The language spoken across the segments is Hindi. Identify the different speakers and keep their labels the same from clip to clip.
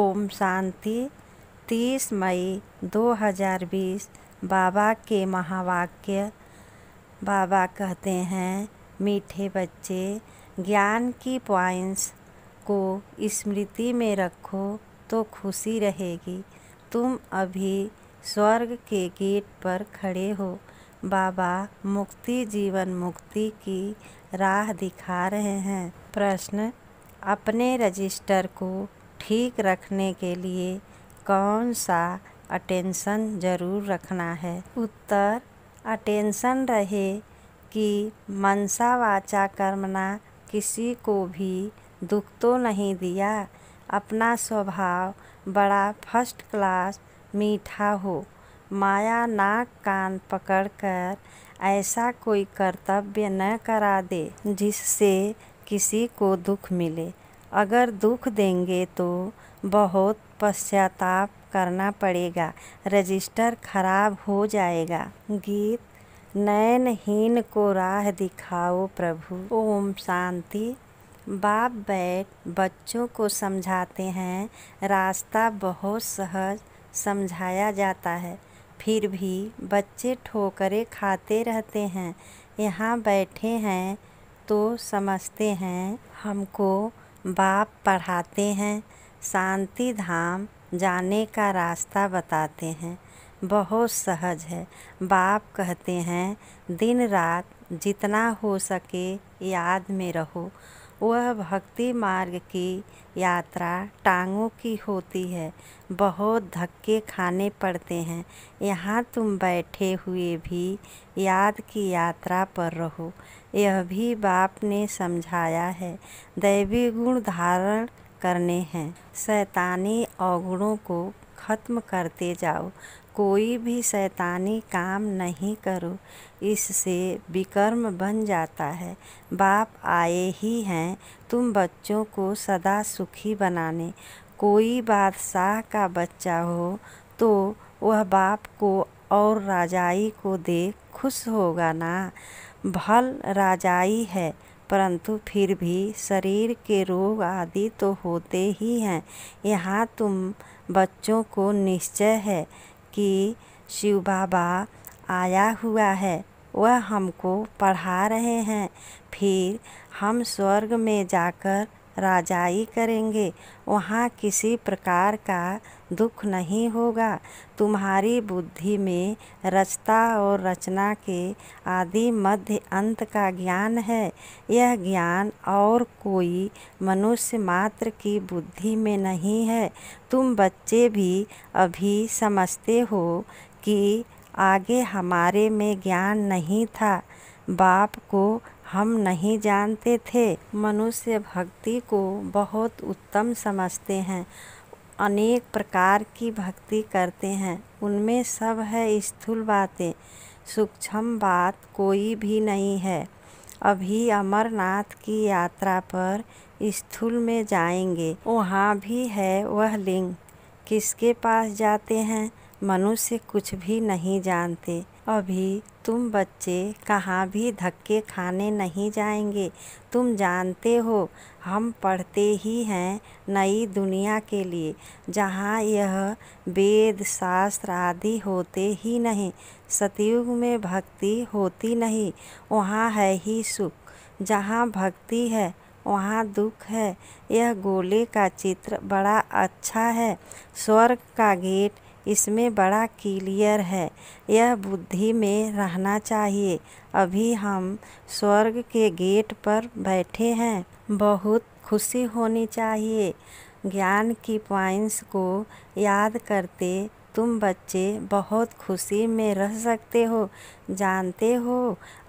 Speaker 1: ओम शांति 30 मई 2020 बाबा के महावाक्य बाबा कहते हैं मीठे बच्चे ज्ञान की पॉइंट्स को स्मृति में रखो तो खुशी रहेगी तुम अभी स्वर्ग के गेट पर खड़े हो बाबा मुक्ति जीवन मुक्ति की राह दिखा रहे हैं प्रश्न अपने रजिस्टर को ठीक रखने के लिए कौन सा अटेंशन ज़रूर रखना है उत्तर अटेंशन रहे कि मनसा वाचा कर्मना किसी को भी दुख तो नहीं दिया अपना स्वभाव बड़ा फर्स्ट क्लास मीठा हो माया नाक कान पकड़कर ऐसा कोई कर्तव्य न करा दे जिससे किसी को दुख मिले अगर दुख देंगे तो बहुत पश्चाताप करना पड़ेगा रजिस्टर खराब हो जाएगा गीत हीन को राह दिखाओ प्रभु ओम शांति बाप बैठ बच्चों को समझाते हैं रास्ता बहुत सहज समझाया जाता है फिर भी बच्चे ठोकरें खाते रहते हैं यहाँ बैठे हैं तो समझते हैं हमको बाप पढ़ाते हैं शांति धाम जाने का रास्ता बताते हैं बहुत सहज है बाप कहते हैं दिन रात जितना हो सके याद में रहो वह भक्ति मार्ग की यात्रा टांगों की होती है बहुत धक्के खाने पड़ते हैं यहाँ तुम बैठे हुए भी याद की यात्रा पर रहो यह भी बाप ने समझाया है दैवी गुण धारण करने हैं शैतानी अवगुणों को खत्म करते जाओ कोई भी शैतानी काम नहीं करो इससे विकर्म बन जाता है बाप आए ही हैं तुम बच्चों को सदा सुखी बनाने कोई बादशाह का बच्चा हो तो वह बाप को और राजाई को देख खुश होगा ना भल राजाई है परंतु फिर भी शरीर के रोग आदि तो होते ही हैं यहाँ तुम बच्चों को निश्चय है कि शिव बाबा आया हुआ है वह हमको पढ़ा रहे हैं फिर हम स्वर्ग में जाकर राजाई करेंगे वहाँ किसी प्रकार का दुख नहीं होगा तुम्हारी बुद्धि में रचता और रचना के आदि मध्य अंत का ज्ञान है यह ज्ञान और कोई मनुष्य मात्र की बुद्धि में नहीं है तुम बच्चे भी अभी समझते हो कि आगे हमारे में ज्ञान नहीं था बाप को हम नहीं जानते थे मनुष्य भक्ति को बहुत उत्तम समझते हैं अनेक प्रकार की भक्ति करते हैं उनमें सब है स्थूल बातें सूक्ष्म बात कोई भी नहीं है अभी अमरनाथ की यात्रा पर स्थूल में जाएंगे वहाँ भी है वह लिंग किसके पास जाते हैं मनुष्य कुछ भी नहीं जानते अभी तुम बच्चे कहाँ भी धक्के खाने नहीं जाएंगे तुम जानते हो हम पढ़ते ही हैं नई दुनिया के लिए जहाँ यह वेद शास्त्र आदि होते ही नहीं सतयुग में भक्ति होती नहीं वहाँ है ही सुख जहाँ भक्ति है वहाँ दुख है यह गोले का चित्र बड़ा अच्छा है स्वर्ग का गेट इसमें बड़ा क्लियर है यह बुद्धि में रहना चाहिए अभी हम स्वर्ग के गेट पर बैठे हैं बहुत खुशी होनी चाहिए ज्ञान की पॉइंट्स को याद करते तुम बच्चे बहुत खुशी में रह सकते हो जानते हो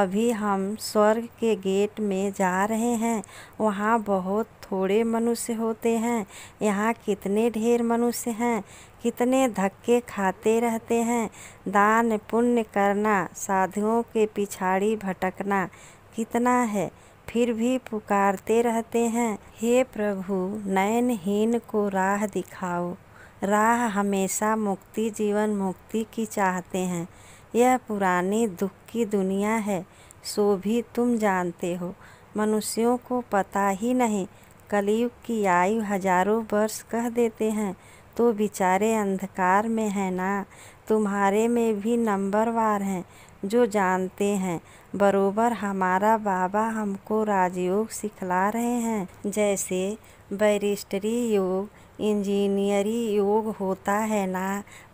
Speaker 1: अभी हम स्वर्ग के गेट में जा रहे हैं वहाँ बहुत थोड़े मनुष्य होते हैं यहाँ कितने ढेर मनुष्य हैं कितने धक्के खाते रहते हैं दान पुण्य करना साधुओं के पिछाड़ी भटकना कितना है फिर भी पुकारते रहते हैं हे प्रभु नयनहीन को राह दिखाओ राह हमेशा मुक्ति जीवन मुक्ति की चाहते हैं यह पुरानी दुख की दुनिया है सो भी तुम जानते हो मनुष्यों को पता ही नहीं कलयुग की आयु हजारों वर्ष कह देते हैं तो बेचारे अंधकार में हैं ना तुम्हारे में भी नंबरवार हैं जो जानते हैं बरोबर हमारा बाबा हमको राजयोग सिखला रहे हैं जैसे बैरिस्टरी योग इंजीनियरी योग होता है ना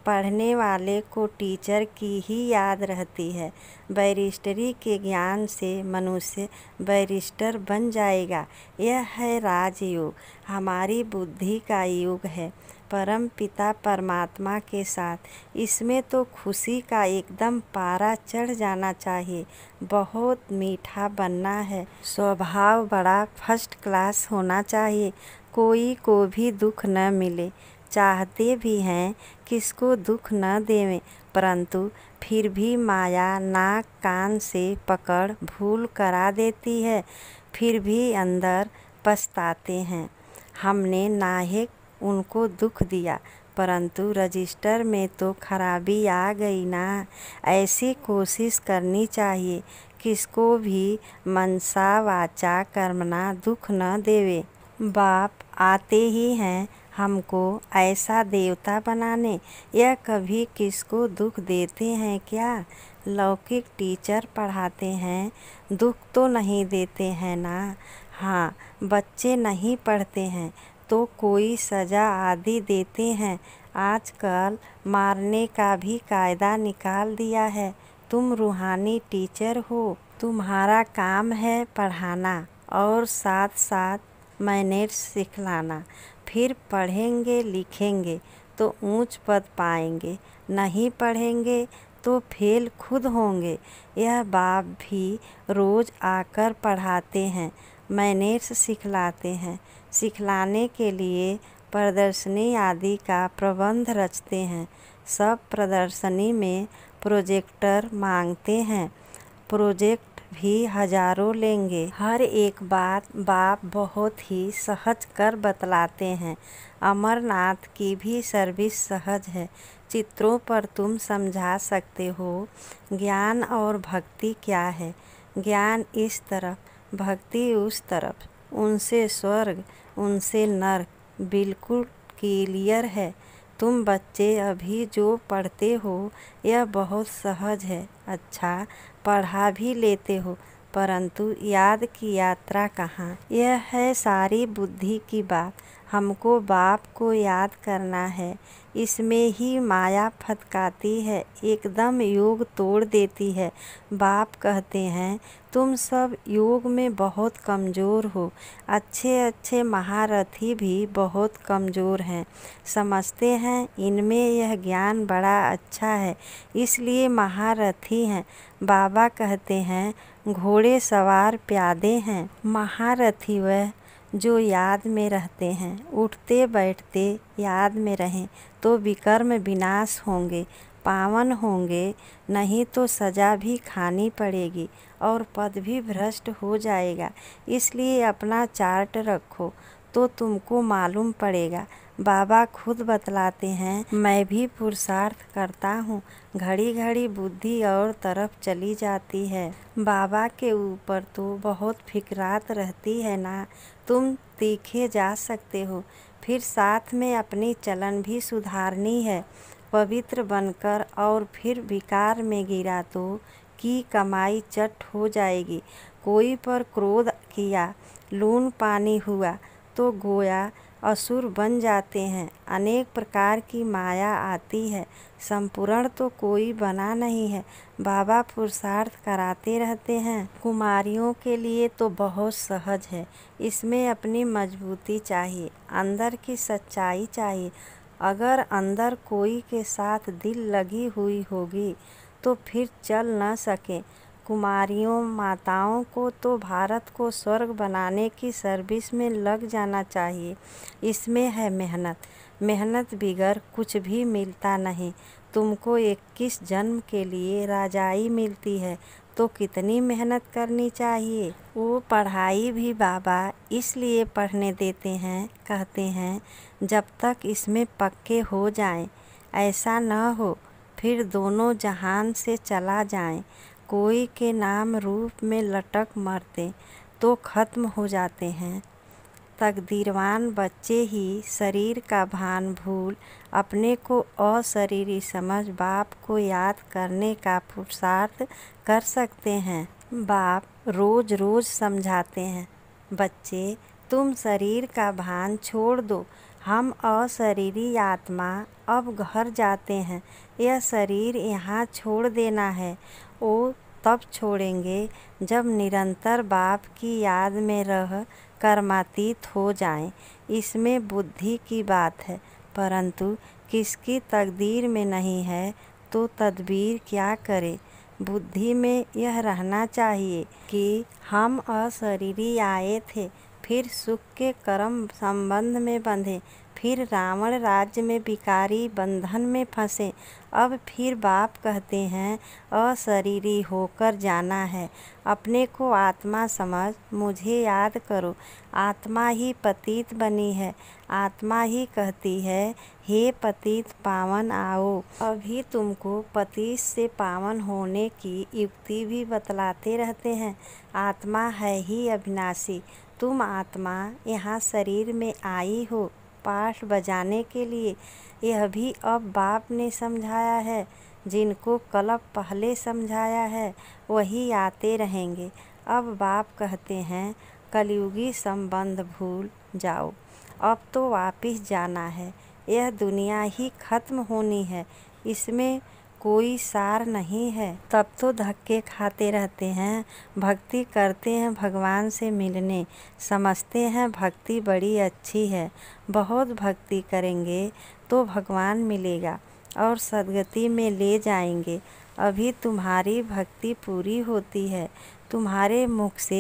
Speaker 1: पढ़ने वाले को टीचर की ही याद रहती है बैरिस्टरी के ज्ञान से मनुष्य बैरिस्टर बन जाएगा यह है राजयोग हमारी बुद्धि का योग है परम पिता परमात्मा के साथ इसमें तो खुशी का एकदम पारा चढ़ जाना चाहिए बहुत मीठा बनना है स्वभाव बड़ा फर्स्ट क्लास होना चाहिए कोई को भी दुख न मिले चाहते भी हैं किसको दुख न देवें परंतु फिर भी माया नाक कान से पकड़ भूल करा देती है फिर भी अंदर पछताते हैं हमने नाहक उनको दुख दिया परंतु रजिस्टर में तो खराबी आ गई ना ऐसी कोशिश करनी चाहिए किसको भी मनसा वाचा कर्मना दुख न देवे बाप आते ही हैं हमको ऐसा देवता बनाने या कभी किसको दुख देते हैं क्या लौकिक टीचर पढ़ाते हैं दुख तो नहीं देते हैं ना हाँ बच्चे नहीं पढ़ते हैं तो कोई सज़ा आदि देते हैं आजकल मारने का भी कायदा निकाल दिया है तुम रूहानी टीचर हो तुम्हारा काम है पढ़ाना और साथ साथ मैनेज सिखलाना फिर पढ़ेंगे लिखेंगे तो ऊंच पद पाएंगे नहीं पढ़ेंगे तो फेल खुद होंगे यह बाप भी रोज़ आकर पढ़ाते हैं मैनेज सिखलाते हैं सिखलाने के लिए प्रदर्शनी आदि का प्रबंध रचते हैं सब प्रदर्शनी में प्रोजेक्टर मांगते हैं प्रोजेक्ट भी हजारों लेंगे हर एक बात बाप बहुत ही सहज कर बतलाते हैं अमरनाथ की भी सर्विस सहज है चित्रों पर तुम समझा सकते हो ज्ञान और भक्ति क्या है ज्ञान इस तरफ भक्ति उस तरफ उनसे स्वर्ग उनसे नर्क बिल्कुल क्लियर है तुम बच्चे अभी जो पढ़ते हो यह बहुत सहज है अच्छा पढ़ा भी लेते हो परंतु याद की यात्रा कहाँ यह है सारी बुद्धि की बात हमको बाप को याद करना है इसमें ही माया फटकाती है एकदम योग तोड़ देती है बाप कहते हैं तुम सब योग में बहुत कमज़ोर हो अच्छे अच्छे महारथी भी बहुत कमज़ोर हैं समझते हैं इनमें यह ज्ञान बड़ा अच्छा है इसलिए महारथी हैं बाबा कहते हैं घोड़े सवार प्यादे हैं महारथी वह जो याद में रहते हैं उठते बैठते याद में रहें तो विकर्म विनाश होंगे पावन होंगे नहीं तो सज़ा भी खानी पड़ेगी और पद भी भ्रष्ट हो जाएगा इसलिए अपना चार्ट रखो तो तुमको मालूम पड़ेगा बाबा खुद बतलाते हैं मैं भी पुरुषार्थ करता हूँ घड़ी घड़ी बुद्धि और तरफ चली जाती है बाबा के ऊपर तो बहुत फिकरात रहती है ना तुम तीखे जा सकते हो फिर साथ में अपनी चलन भी सुधारनी है पवित्र बनकर और फिर विकार में गिरा तो की कमाई चट हो जाएगी कोई पर क्रोध किया लून पानी हुआ तो गोया असुर बन जाते हैं अनेक प्रकार की माया आती है संपूर्ण तो कोई बना नहीं है बाबा पुरुषार्थ कराते रहते हैं कुमारियों के लिए तो बहुत सहज है इसमें अपनी मजबूती चाहिए अंदर की सच्चाई चाहिए अगर अंदर कोई के साथ दिल लगी हुई होगी तो फिर चल न सके कुमारियों माताओं को तो भारत को स्वर्ग बनाने की सर्विस में लग जाना चाहिए इसमें है मेहनत मेहनत बिगर कुछ भी मिलता नहीं तुमको इक्कीस जन्म के लिए राजाई मिलती है तो कितनी मेहनत करनी चाहिए वो पढ़ाई भी बाबा इसलिए पढ़ने देते हैं कहते हैं जब तक इसमें पक्के हो जाएं ऐसा न हो फिर दोनों जहान से चला जाएं कोई के नाम रूप में लटक मरते तो ख़त्म हो जाते हैं तकदीरवान बच्चे ही शरीर का भान भूल अपने को अशरीरी समझ बाप को याद करने का पुरुषार्थ कर सकते हैं बाप रोज़ रोज़ समझाते हैं बच्चे तुम शरीर का भान छोड़ दो हम अशरीरी आत्मा अब घर जाते हैं यह शरीर यहाँ छोड़ देना है वो तब छोड़ेंगे जब निरंतर बाप की याद में रह कर्मातीत हो जाएं इसमें बुद्धि की बात है परंतु किसकी तकदीर में नहीं है तो तदबीर क्या करे बुद्धि में यह रहना चाहिए कि हम अशरीरी आए थे फिर सुख के कर्म संबंध में बंधे फिर रावण राज्य में बिकारी बंधन में फंसे अब फिर बाप कहते हैं अशरीरी होकर जाना है अपने को आत्मा समझ मुझे याद करो आत्मा ही पतित बनी है आत्मा ही कहती है हे पतित पावन आओ अभी तुमको पतित से पावन होने की युक्ति भी बतलाते रहते हैं आत्मा है ही अविनाशी तुम आत्मा यहाँ शरीर में आई हो पाठ बजाने के लिए यह भी अब बाप ने समझाया है जिनको कलप पहले समझाया है वही आते रहेंगे अब बाप कहते हैं कलयुगी संबंध भूल जाओ अब तो वापिस जाना है यह दुनिया ही खत्म होनी है इसमें कोई सार नहीं है तब तो धक्के खाते रहते हैं भक्ति करते हैं भगवान से मिलने समझते हैं भक्ति बड़ी अच्छी है बहुत भक्ति करेंगे तो भगवान मिलेगा और सदगति में ले जाएंगे अभी तुम्हारी भक्ति पूरी होती है तुम्हारे मुख से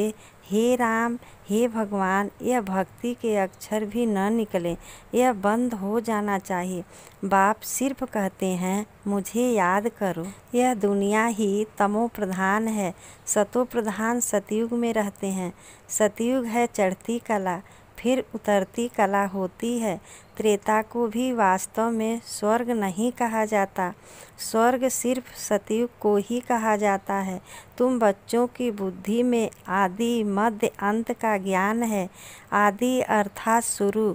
Speaker 1: हे राम हे भगवान यह भक्ति के अक्षर भी न निकले यह बंद हो जाना चाहिए बाप सिर्फ कहते हैं मुझे याद करो यह दुनिया ही तमो प्रधान है सतो प्रधान सतयुग में रहते हैं सतयुग है चढ़ती कला फिर उतरती कला होती है त्रेता को भी वास्तव में स्वर्ग नहीं कहा जाता स्वर्ग सिर्फ सतयुग को ही कहा जाता है तुम बच्चों की बुद्धि में आदि मध्य अंत का ज्ञान है आदि अर्थात शुरू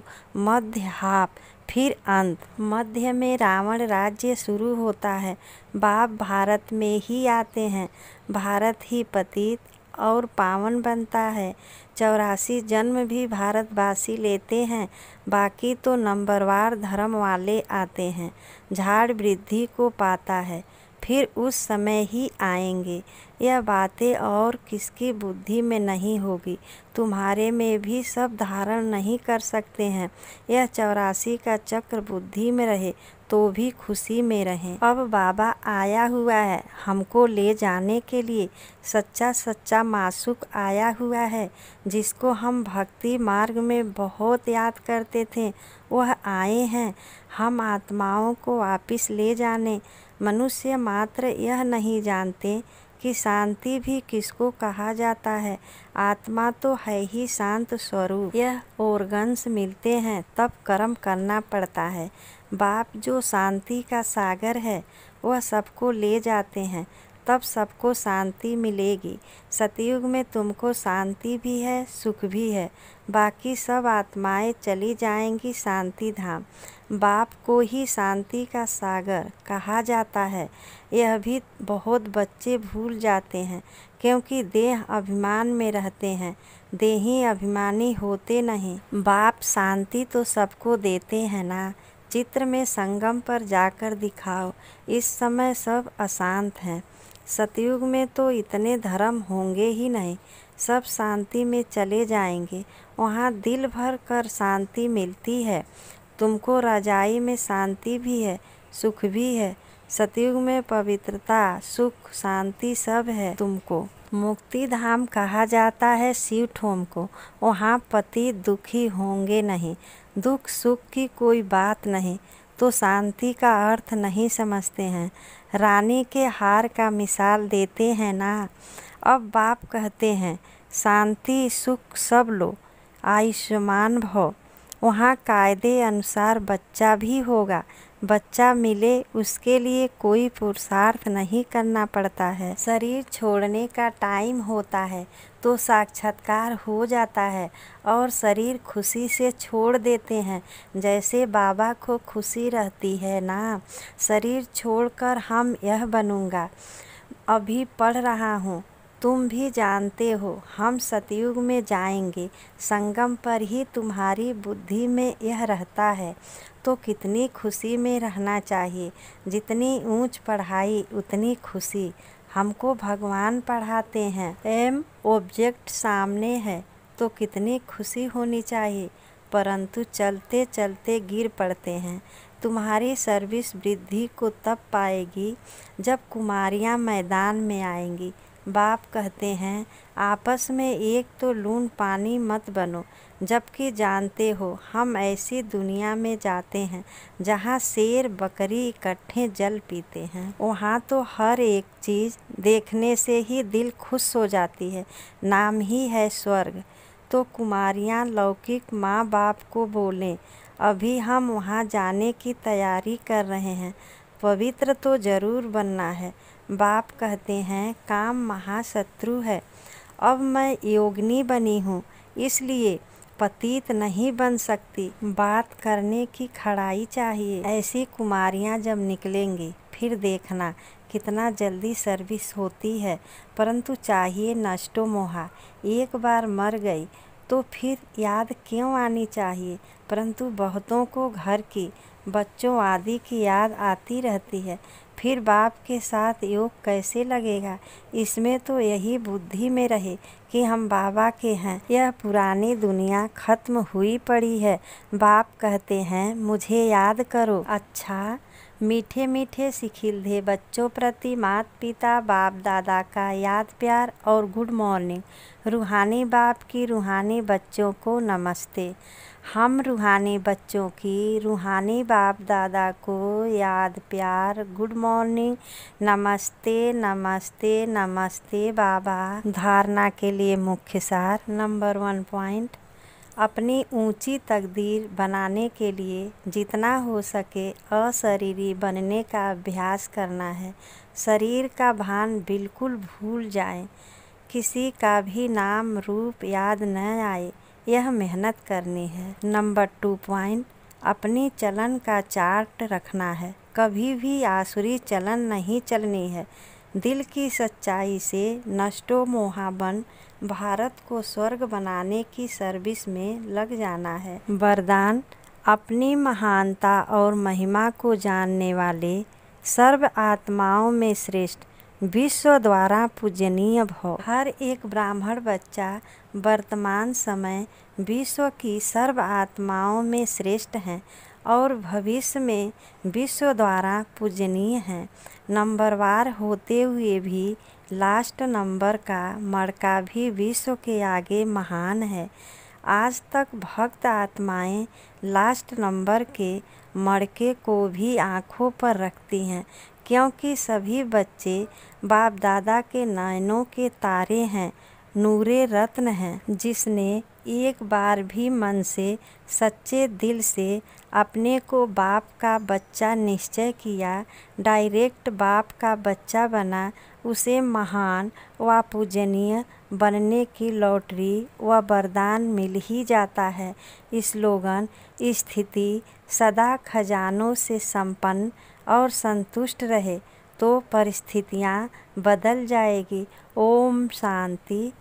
Speaker 1: मध्य हाप फिर अंत मध्य में रावण राज्य शुरू होता है बाप भारत में ही आते हैं भारत ही पतित और पावन बनता है चौरासी जन्म भी भारतवासी लेते हैं बाकी तो नंबरवार धर्म वाले आते हैं झाड़ वृद्धि को पाता है फिर उस समय ही आएंगे यह बातें और किसकी बुद्धि में नहीं होगी तुम्हारे में भी सब धारण नहीं कर सकते हैं यह चौरासी का चक्र बुद्धि में रहे तो भी खुशी में रहें अब बाबा आया हुआ है हमको ले जाने के लिए सच्चा सच्चा मासुक आया हुआ है जिसको हम भक्ति मार्ग में बहुत याद करते थे वह आए हैं हम आत्माओं को वापिस ले जाने मनुष्य मात्र यह नहीं जानते कि शांति भी किसको कहा जाता है आत्मा तो है ही शांत स्वरूप यह ओर्गन्स मिलते हैं तब कर्म करना पड़ता है बाप जो शांति का सागर है वह सबको ले जाते हैं तब सबको शांति मिलेगी सतयुग में तुमको शांति भी है सुख भी है बाकी सब आत्माएं चली जाएंगी शांति धाम बाप को ही शांति का सागर कहा जाता है यह भी बहुत बच्चे भूल जाते हैं क्योंकि देह अभिमान में रहते हैं देही अभिमानी होते नहीं बाप शांति तो सबको देते हैं ना चित्र में संगम पर जाकर दिखाओ इस समय सब अशांत हैं सतयुग में तो इतने धर्म होंगे ही नहीं सब शांति में चले जाएंगे वहाँ दिल भर कर शांति मिलती है तुमको रजाई में शांति भी है सुख भी है सतयुग में पवित्रता सुख शांति सब है तुमको मुक्ति धाम कहा जाता है शिव ठोम को वहाँ पति दुखी होंगे नहीं दुख सुख की कोई बात नहीं तो शांति का अर्थ नहीं समझते हैं रानी के हार का मिसाल देते हैं ना अब बाप कहते हैं शांति सुख सब लो आयुष्मान भव वहाँ कायदे अनुसार बच्चा भी होगा बच्चा मिले उसके लिए कोई पुरुषार्थ नहीं करना पड़ता है शरीर छोड़ने का टाइम होता है तो साक्षात्कार हो जाता है और शरीर खुशी से छोड़ देते हैं जैसे बाबा को खुशी रहती है ना शरीर छोड़कर हम यह बनूंगा अभी पढ़ रहा हूँ तुम भी जानते हो हम सतयुग में जाएंगे संगम पर ही तुम्हारी बुद्धि में यह रहता है तो कितनी खुशी में रहना चाहिए जितनी ऊंच पढ़ाई उतनी खुशी हमको भगवान पढ़ाते हैं एम ऑब्जेक्ट सामने है तो कितनी खुशी होनी चाहिए परंतु चलते चलते गिर पड़ते हैं तुम्हारी सर्विस वृद्धि को तब पाएगी जब कुमारियां मैदान में आएंगी बाप कहते हैं आपस में एक तो लून पानी मत बनो जबकि जानते हो हम ऐसी दुनिया में जाते हैं जहाँ शेर बकरी इकट्ठे जल पीते हैं वहाँ तो हर एक चीज़ देखने से ही दिल खुश हो जाती है नाम ही है स्वर्ग तो कुमारियाँ लौकिक माँ बाप को बोलें अभी हम वहाँ जाने की तैयारी कर रहे हैं पवित्र तो जरूर बनना है बाप कहते हैं काम महाशत्रु है अब मैं योगनी बनी हूँ इसलिए पतित नहीं बन सकती बात करने की खड़ाई चाहिए ऐसी कुमारियाँ जब निकलेंगी फिर देखना कितना जल्दी सर्विस होती है परंतु चाहिए नष्टो मोहा एक बार मर गई तो फिर याद क्यों आनी चाहिए परंतु बहुतों को घर की बच्चों आदि की याद आती रहती है फिर बाप के साथ योग कैसे लगेगा इसमें तो यही बुद्धि में रहे कि हम बाबा के हैं यह पुरानी दुनिया खत्म हुई पड़ी है बाप कहते हैं मुझे याद करो अच्छा मीठे मीठे सिखिल दे बच्चों प्रति मात पिता बाप दादा का याद प्यार और गुड मॉर्निंग रूहानी बाप की रूहानी बच्चों को नमस्ते हम रूहानी बच्चों की रूहानी बाप दादा को याद प्यार गुड मॉर्निंग नमस्ते नमस्ते नमस्ते बाबा धारणा के लिए मुख्य सार नंबर वन पॉइंट अपनी ऊंची तकदीर बनाने के लिए जितना हो सके अशरीरी बनने का अभ्यास करना है शरीर का भान बिल्कुल भूल जाए किसी का भी नाम रूप याद न आए यह मेहनत करनी है नंबर टू पॉइंट अपनी चलन का चार्ट रखना है कभी भी आसुरी चलन नहीं चलनी है दिल की सच्चाई से नष्टो मोहाबन भारत को स्वर्ग बनाने की सर्विस में लग जाना है वरदान अपनी महानता और महिमा को जानने वाले सर्व आत्माओं में श्रेष्ठ विश्व द्वारा पूजनीय भव हर एक ब्राह्मण बच्चा वर्तमान समय विश्व की सर्व आत्माओं में श्रेष्ठ हैं और भविष्य में विश्व द्वारा पूजनीय हैं नंबरवार होते हुए भी लास्ट नंबर का मड़का भी विश्व के आगे महान है आज तक भक्त आत्माएं लास्ट नंबर के मड़के को भी आँखों पर रखती हैं क्योंकि सभी बच्चे बाप दादा के नायनों के तारे हैं नूरे रत्न हैं जिसने एक बार भी मन से सच्चे दिल से अपने को बाप का बच्चा निश्चय किया डायरेक्ट बाप का बच्चा बना उसे महान व पूजनीय बनने की लॉटरी व वरदान मिल ही जाता है स्लोगन स्थिति सदा खजानों से संपन्न और संतुष्ट रहे तो परिस्थितियाँ बदल जाएगी ओम शांति